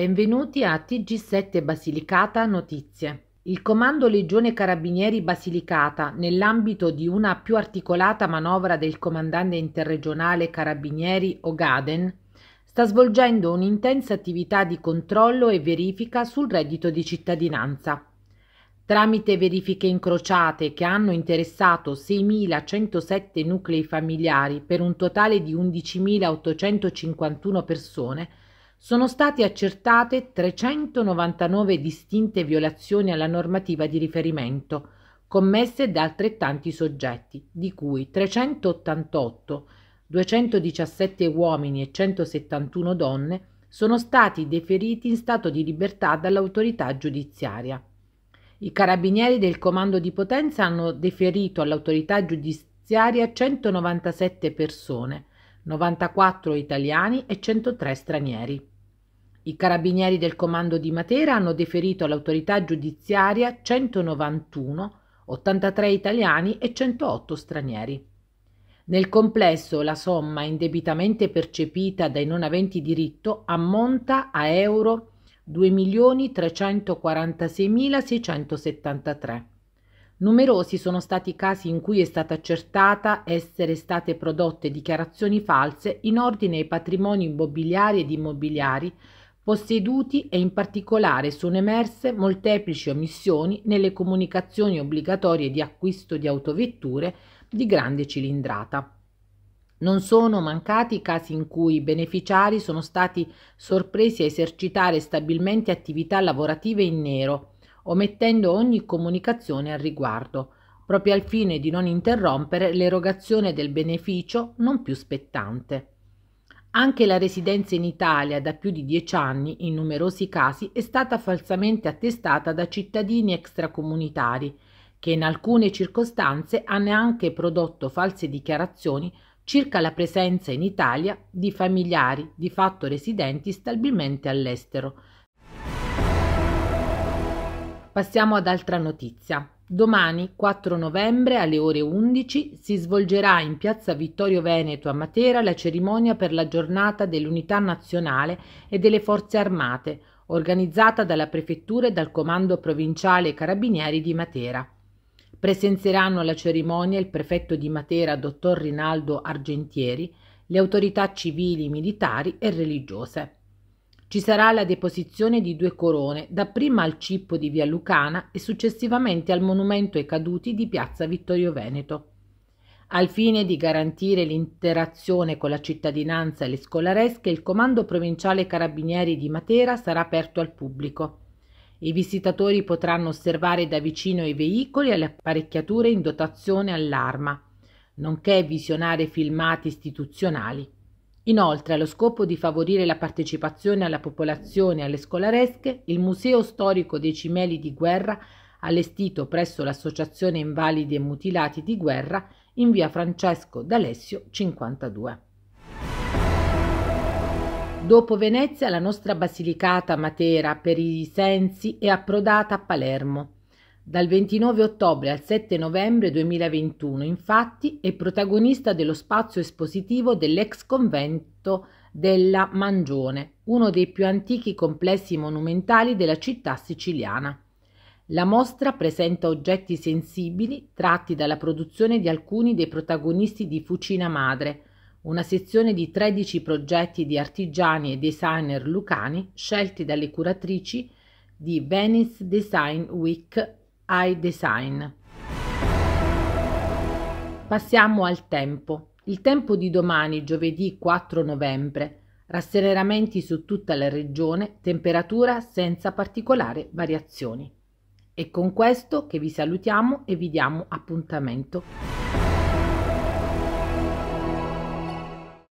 Benvenuti a TG7 Basilicata Notizie. Il Comando Legione Carabinieri Basilicata, nell'ambito di una più articolata manovra del comandante interregionale Carabinieri Ogaden, sta svolgendo un'intensa attività di controllo e verifica sul reddito di cittadinanza. Tramite verifiche incrociate che hanno interessato 6.107 nuclei familiari per un totale di 11.851 persone, sono state accertate 399 distinte violazioni alla normativa di riferimento, commesse da altrettanti soggetti, di cui 388, 217 uomini e 171 donne, sono stati deferiti in stato di libertà dall'autorità giudiziaria. I carabinieri del comando di Potenza hanno deferito all'autorità giudiziaria 197 persone, 94 italiani e 103 stranieri. I carabinieri del comando di Matera hanno deferito all'autorità giudiziaria 191, 83 italiani e 108 stranieri. Nel complesso la somma indebitamente percepita dai non aventi diritto ammonta a euro 2.346.673. Numerosi sono stati i casi in cui è stata accertata essere state prodotte dichiarazioni false in ordine ai patrimoni immobiliari ed immobiliari posseduti e in particolare sono emerse molteplici omissioni nelle comunicazioni obbligatorie di acquisto di autovetture di grande cilindrata. Non sono mancati casi in cui i beneficiari sono stati sorpresi a esercitare stabilmente attività lavorative in nero, omettendo ogni comunicazione al riguardo, proprio al fine di non interrompere l'erogazione del beneficio non più spettante. Anche la residenza in Italia da più di dieci anni, in numerosi casi, è stata falsamente attestata da cittadini extracomunitari, che in alcune circostanze hanno anche prodotto false dichiarazioni circa la presenza in Italia di familiari di fatto residenti stabilmente all'estero. Passiamo ad altra notizia. Domani, 4 novembre, alle ore 11, si svolgerà in piazza Vittorio Veneto a Matera la cerimonia per la giornata dell'Unità Nazionale e delle Forze Armate, organizzata dalla Prefettura e dal Comando Provinciale Carabinieri di Matera. Presenzieranno alla cerimonia il prefetto di Matera, dottor Rinaldo Argentieri, le autorità civili, militari e religiose. Ci sarà la deposizione di due corone, dapprima al Cippo di Via Lucana e successivamente al Monumento ai Caduti di Piazza Vittorio Veneto. Al fine di garantire l'interazione con la cittadinanza e le scolaresche, il Comando Provinciale Carabinieri di Matera sarà aperto al pubblico. I visitatori potranno osservare da vicino i veicoli e le apparecchiature in dotazione all'arma, nonché visionare filmati istituzionali. Inoltre, allo scopo di favorire la partecipazione alla popolazione e alle scolaresche, il Museo storico dei cimeli di guerra, allestito presso l'Associazione Invalidi e Mutilati di Guerra, in via Francesco d'Alessio 52. Dopo Venezia, la nostra Basilicata Matera per i sensi è approdata a Palermo. Dal 29 ottobre al 7 novembre 2021, infatti, è protagonista dello spazio espositivo dell'ex convento della Mangione, uno dei più antichi complessi monumentali della città siciliana. La mostra presenta oggetti sensibili tratti dalla produzione di alcuni dei protagonisti di Fucina Madre, una sezione di 13 progetti di artigiani e designer lucani scelti dalle curatrici di Venice Design Week ai design. Passiamo al tempo. Il tempo di domani, giovedì 4 novembre, rasserenamenti su tutta la regione, temperatura senza particolari variazioni. E con questo che vi salutiamo e vi diamo appuntamento.